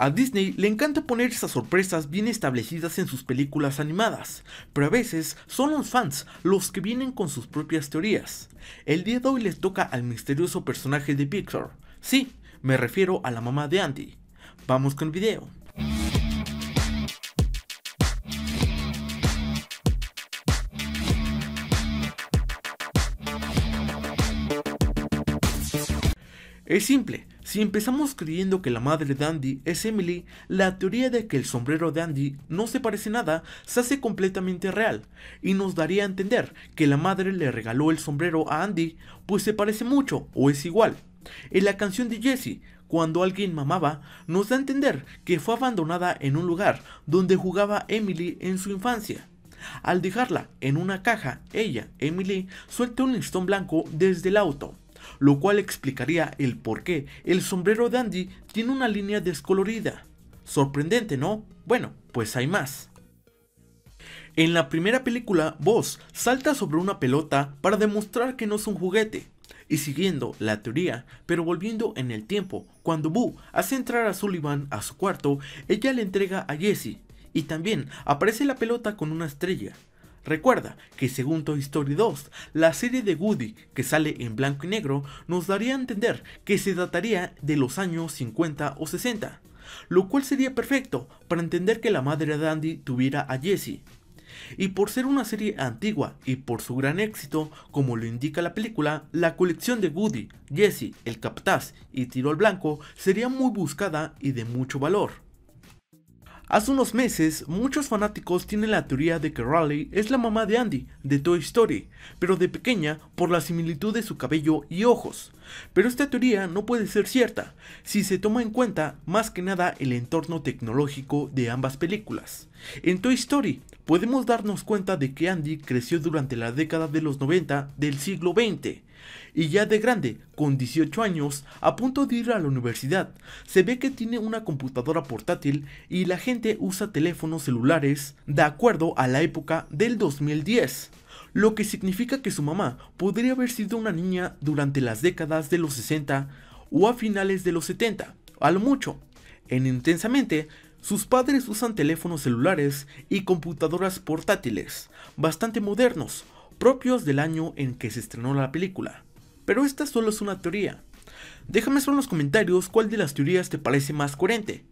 A Disney le encanta poner esas sorpresas bien establecidas en sus películas animadas, pero a veces son los fans los que vienen con sus propias teorías. El día de hoy les toca al misterioso personaje de Pixar. Sí, me refiero a la mamá de Andy. Vamos con el video. Es simple, si empezamos creyendo que la madre de Andy es Emily, la teoría de que el sombrero de Andy no se parece nada se hace completamente real y nos daría a entender que la madre le regaló el sombrero a Andy, pues se parece mucho o es igual. En la canción de Jesse, cuando alguien mamaba, nos da a entender que fue abandonada en un lugar donde jugaba Emily en su infancia. Al dejarla en una caja, ella, Emily, suelta un listón blanco desde el auto lo cual explicaría el por qué el sombrero de Andy tiene una línea descolorida. Sorprendente, ¿no? Bueno, pues hay más. En la primera película, Boss salta sobre una pelota para demostrar que no es un juguete, y siguiendo la teoría, pero volviendo en el tiempo, cuando Boo hace entrar a Sullivan a su cuarto, ella le entrega a Jesse, y también aparece la pelota con una estrella, Recuerda que según Toy Story 2, la serie de Woody que sale en blanco y negro nos daría a entender que se dataría de los años 50 o 60, lo cual sería perfecto para entender que la madre de Andy tuviera a Jesse. Y por ser una serie antigua y por su gran éxito, como lo indica la película, la colección de Woody, Jesse, el captaz y Tiro al Blanco sería muy buscada y de mucho valor. Hace unos meses, muchos fanáticos tienen la teoría de que Raleigh es la mamá de Andy, de Toy Story, pero de pequeña por la similitud de su cabello y ojos. Pero esta teoría no puede ser cierta, si se toma en cuenta más que nada el entorno tecnológico de ambas películas. En Toy Story, podemos darnos cuenta de que Andy creció durante la década de los 90 del siglo XX. Y ya de grande, con 18 años, a punto de ir a la universidad, se ve que tiene una computadora portátil y la gente usa teléfonos celulares de acuerdo a la época del 2010 lo que significa que su mamá podría haber sido una niña durante las décadas de los 60 o a finales de los 70, a lo mucho. En Intensamente sus padres usan teléfonos celulares y computadoras portátiles, bastante modernos, propios del año en que se estrenó la película. Pero esta solo es una teoría. Déjame saber en los comentarios cuál de las teorías te parece más coherente.